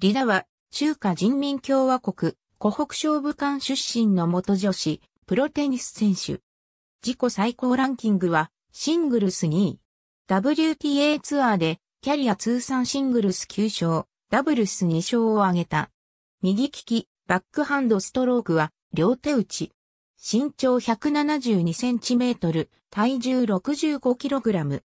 リダは、中華人民共和国、湖北省武漢出身の元女子、プロテニス選手。自己最高ランキングは、シングルス2位。WTA ツアーで、キャリア通算シングルス9勝、ダブルス2勝を挙げた。右利き、バックハンドストロークは、両手打ち。身長1 7 2トル、体重6 5ラム。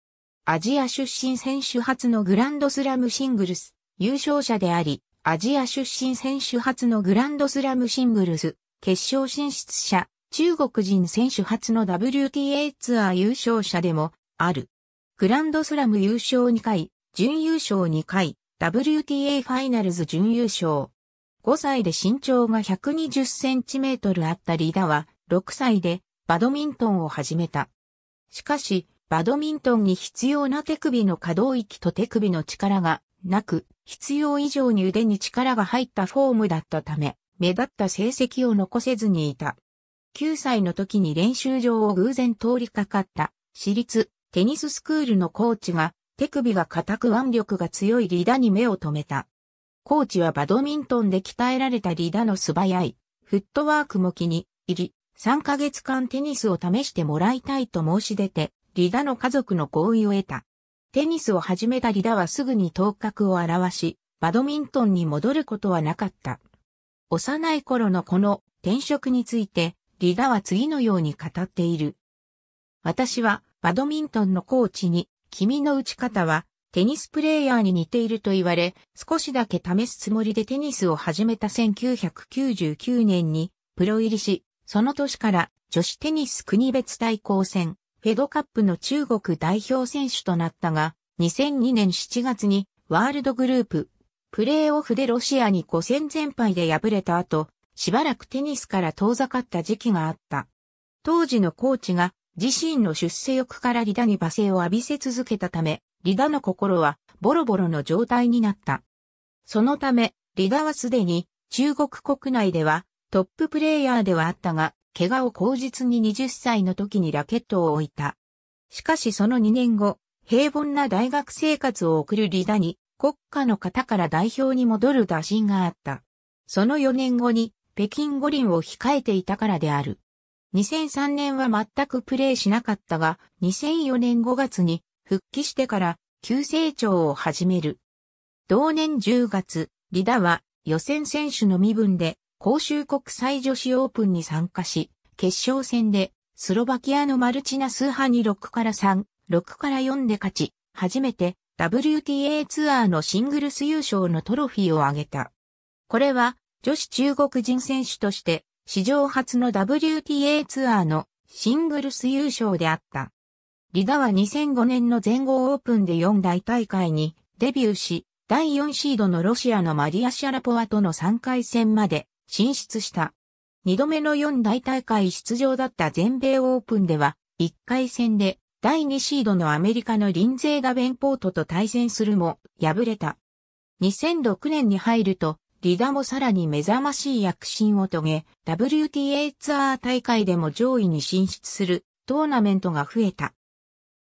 アジア出身選手初のグランドスラムシングルス、優勝者であり、アジア出身選手初のグランドスラムシングルス、決勝進出者、中国人選手初の WTA ツアー優勝者でもある。グランドスラム優勝2回、準優勝2回、WTA ファイナルズ準優勝。5歳で身長が120センチメートルあったリーダは、6歳でバドミントンを始めた。しかし、バドミントンに必要な手首の可動域と手首の力がなく、必要以上に腕に力が入ったフォームだったため、目立った成績を残せずにいた。9歳の時に練習場を偶然通りかかった、私立、テニススクールのコーチが、手首が固く腕力が強いリダに目を留めた。コーチはバドミントンで鍛えられたリダの素早い、フットワークも気に入り、3ヶ月間テニスを試してもらいたいと申し出て、リダの家族の合意を得た。テニスを始めたリダはすぐに頭角を現し、バドミントンに戻ることはなかった。幼い頃のこの転職について、リダは次のように語っている。私はバドミントンのコーチに、君の打ち方はテニスプレイヤーに似ていると言われ、少しだけ試すつもりでテニスを始めた1999年にプロ入りし、その年から女子テニス国別対抗戦、フェドカップの中国代表選手となったが、2002年7月にワールドグループ、プレーオフでロシアに5戦全敗で敗れた後、しばらくテニスから遠ざかった時期があった。当時のコーチが自身の出世欲からリダに罵声を浴びせ続けたため、リダの心はボロボロの状態になった。そのため、リダはすでに中国国内ではトッププレイヤーではあったが、怪我を口実に20歳の時にラケットを置いた。しかしその2年後、平凡な大学生活を送るリダに、国家の方から代表に戻る打診があった。その4年後に北京五輪を控えていたからである。2003年は全くプレーしなかったが、2004年5月に復帰してから急成長を始める。同年10月、リダは予選選手の身分で公衆国際女子オープンに参加し、決勝戦でスロバキアのマルチナスーハに6から3、6から4で勝ち、初めて WTA ツアーのシングルス優勝のトロフィーを挙げた。これは女子中国人選手として史上初の WTA ツアーのシングルス優勝であった。リダは2005年の全豪オープンで4大大会にデビューし、第4シードのロシアのマリア・シャラポワとの3回戦まで進出した。二度目の四大大会出場だった全米オープンでは、一回戦で第二シードのアメリカのリンゼー・ダベンポートと対戦するも敗れた。2006年に入ると、リダもさらに目覚ましい躍進を遂げ、WTA ツアー大会でも上位に進出するトーナメントが増えた。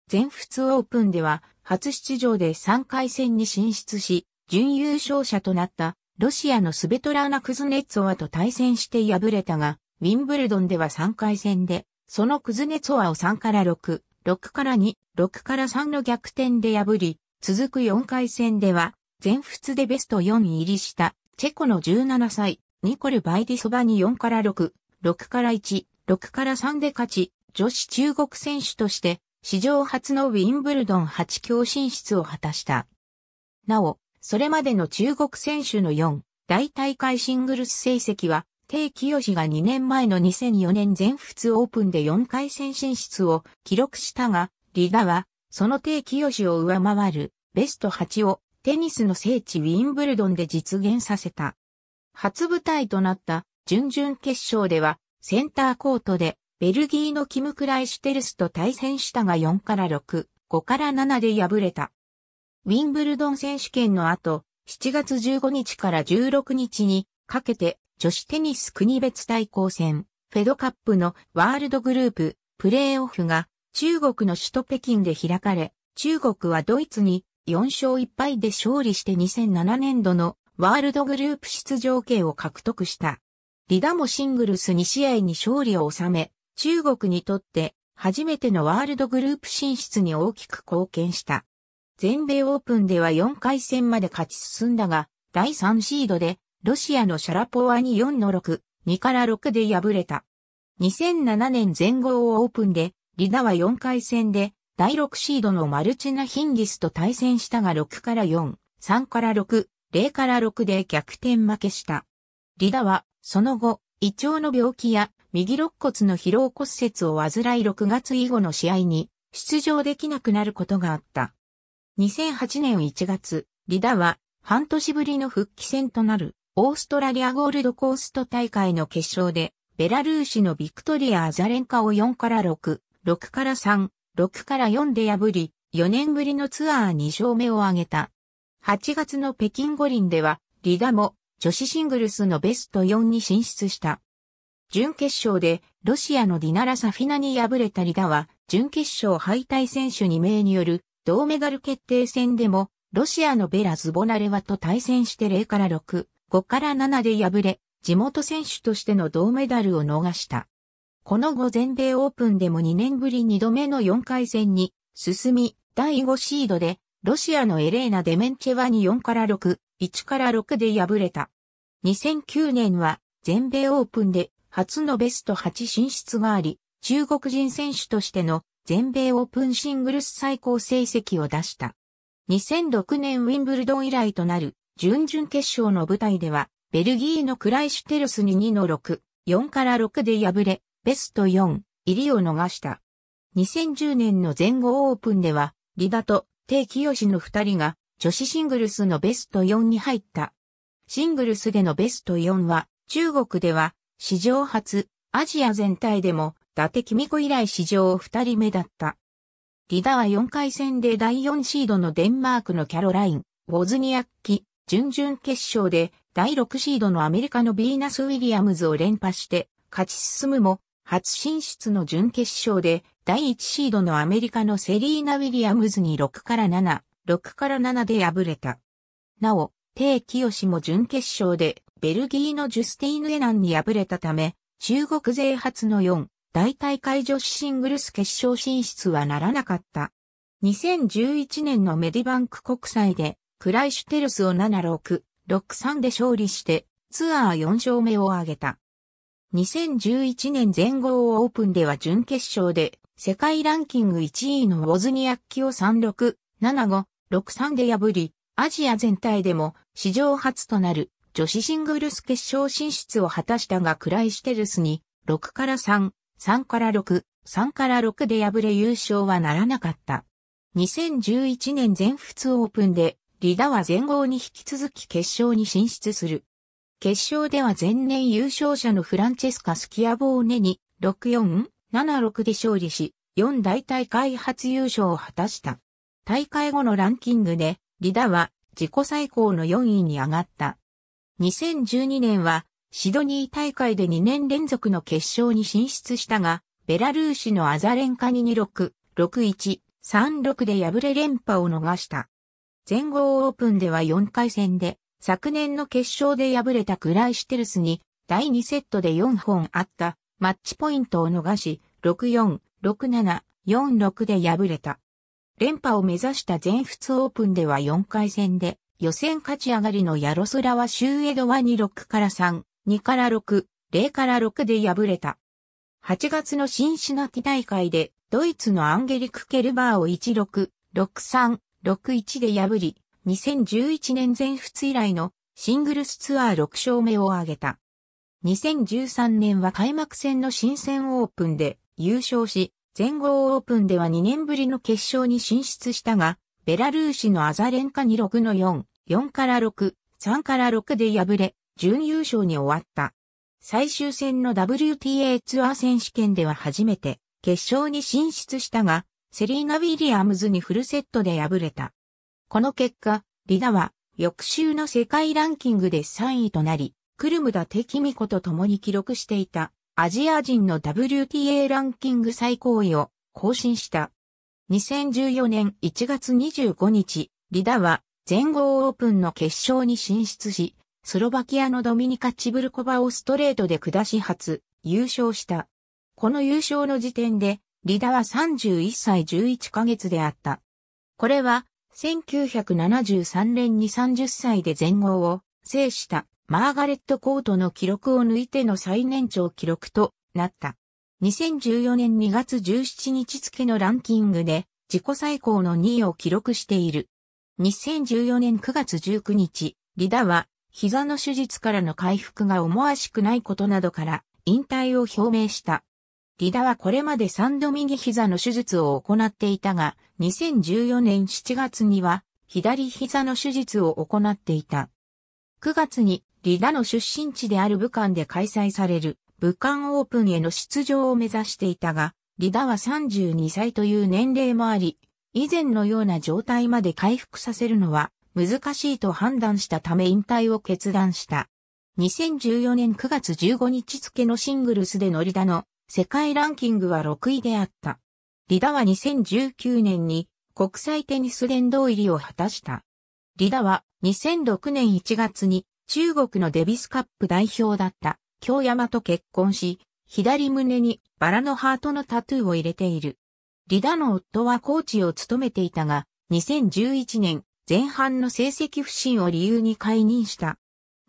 全仏オープンでは初出場で3回戦に進出し、準優勝者となったロシアのスベトラーナ・クズネツォワと対戦して敗れたが、ウィンブルドンでは3回戦で、そのクズネツォワを3から6、6から2、6から3の逆転で破り、続く4回戦では、全仏でベスト4入りした、チェコの17歳、ニコル・バイディソバに4から6、6から1、6から3で勝ち、女子中国選手として、史上初のウィンブルドン8強進出を果たした。なお、それまでの中国選手の4大大会シングルス成績は、定清が2年前の2004年全仏オープンで4回戦進出を記録したが、リガは、その定清を上回るベスト8をテニスの聖地ウィンブルドンで実現させた。初舞台となった準々決勝では、センターコートでベルギーのキム・クライシュテルスと対戦したが4から6、5から7で敗れた。ウィンブルドン選手権の後、7月15日から16日にかけて女子テニス国別対抗戦、フェドカップのワールドグループ、プレーオフが中国の首都北京で開かれ、中国はドイツに4勝1敗で勝利して2007年度のワールドグループ出場権を獲得した。リダもシングルス2試合に勝利を収め、中国にとって初めてのワールドグループ進出に大きく貢献した。全米オープンでは4回戦まで勝ち進んだが、第3シードで、ロシアのシャラポワに4の6、2から6で敗れた。2007年全豪オープンで、リダは4回戦で、第6シードのマルチナ・ヒンギスと対戦したが6から4、3から6、0から6で逆転負けした。リダは、その後、胃腸の病気や右肋骨の疲労骨折を患い6月以後の試合に出場できなくなることがあった。2008年1月、リダは半年ぶりの復帰戦となるオーストラリアゴールドコースト大会の決勝でベラルーシのビクトリア・アザレンカを4から6、6から3、6から4で破り、4年ぶりのツアー2勝目を挙げた。8月の北京五輪では、リダも女子シングルスのベスト4に進出した。準決勝でロシアのディナラ・サフィナに敗れたリダは、準決勝敗退選手2名による銅メダル決定戦でも、ロシアのベラ・ズボナレワと対戦して0から6、5から7で敗れ、地元選手としての銅メダルを逃した。この後全米オープンでも2年ぶり2度目の4回戦に進み、第5シードで、ロシアのエレーナ・デメンチェワに4から6、1から6で敗れた。2009年は全米オープンで初のベスト8進出があり、中国人選手としての全米オープンシングルス最高成績を出した。2006年ウィンブルドン以来となる準々決勝の舞台では、ベルギーのクライシュテルスに2の6、4から6で敗れ、ベスト4、入りを逃した。2010年の全豪オープンでは、リダとテイキヨシの2人が女子シングルスのベスト4に入った。シングルスでのベスト4は、中国では史上初、アジア全体でも伊達公子以来史上二人目だった。リダは4回戦で第4シードのデンマークのキャロライン、ウォズニアッキ、準々決勝で第6シードのアメリカのビーナス・ウィリアムズを連覇して勝ち進むも、初進出の準決勝で第1シードのアメリカのセリーナ・ウィリアムズに6から7、6から7で敗れた。なお、テイ・キヨシも準決勝でベルギーのジュスティーヌ・エナンに敗れたため、中国勢初の4、大大会女子シングルス決勝進出はならなかった。2011年のメディバンク国際で、クライシュテルスを7-6、6-3で勝利して、ツアー4勝目を挙げた。2011年全豪オープンでは準決勝で、世界ランキング1位のウォズニアッキを3-6、7-5、6-3で破り、アジア全体でも史上初となる女子シングルス決勝進出を果たしたがクライシュテルスに6から3、3から6、3から6で敗れ優勝はならなかった。2011年全仏オープンで、リダは前後に引き続き決勝に進出する。決勝では前年優勝者のフランチェスカ・スキアボーネに6-4、7-6で勝利し、4大大会初優勝を果たした。大会後のランキングで、リダは自己最高の4位に上がった。2012年はシドニー大会で2年連続の決勝に進出したが、ベラルーシのアザレンカに26、61、36で敗れ連覇を逃した。全豪オープンでは4回戦で、昨年の決勝で敗れたクライシテルスに、第2セットで4本あったマッチポイントを逃し、6-4、6-7、4-6で敗れた。連覇を目指した全仏オープンでは4回戦で、予選勝ち上がりのヤロスラワ・シューエドワに6から3、2から6、0から6で敗れた。8月のシンシナティ大会で、ドイツのアンゲリク・ケルバーを16、63、61で破り、2011年全仏以来のシングルスツアー6勝目を挙げた。2013年は開幕戦の新鮮オープンで優勝し、全豪オープンでは2年ぶりの決勝に進出したが、ベラルーシのアザレンカに6の4、4から6、3から6で敗れ、準優勝に終わった。最終戦の WTA ツアー選手権では初めて決勝に進出したが、セリーナ・ウィリアムズにフルセットで敗れた。この結果、リダは翌週の世界ランキングで3位となり、クルムダ・テキミコと共に記録していたアジア人の WTA ランキング最高位を更新した。2014年1月25日、リダは全豪オープンの決勝に進出し、スロバキアのドミニカ・チブルコバをストレートで下し初、優勝した。この優勝の時点で、リダは31歳11ヶ月であった。これは、1973年に30歳で全豪を制したマーガレット・コートの記録を抜いての最年長記録となった。2014年2月17日付のランキングで自己最高の2位を記録している。2014年9月19日、リダは膝の手術からの回復が思わしくないことなどから引退を表明した。リダはこれまで3度右膝の手術を行っていたが、2014年7月には左膝の手術を行っていた。9月にリダの出身地である武漢で開催される武漢オープンへの出場を目指していたが、リダは32歳という年齢もあり、以前のような状態まで回復させるのは難しいと判断したため引退を決断した。2014年9月15日付のシングルスでノリダの世界ランキングは6位であった。リダは2019年に国際テニス殿堂入りを果たした。リダは2006年1月に中国のデビスカップ代表だった京山と結婚し、左胸にバラのハートのタトゥーを入れている。リダの夫はコーチを務めていたが、2011年前半の成績不振を理由に解任した。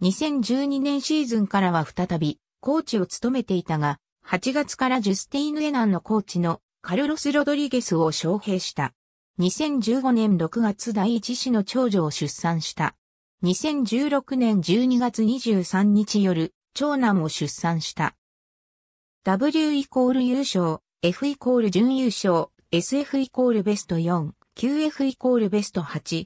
2012年シーズンからは再び、コーチを務めていたが、8月からジュスティーヌ・エナンのコーチのカルロス・ロドリゲスを招聘した。2015年6月第一子の長女を出産した。2016年12月23日夜、長男を出産した。W イコール優勝、F イコール準優勝、SF イコールベスト4、QF イコールベスト8、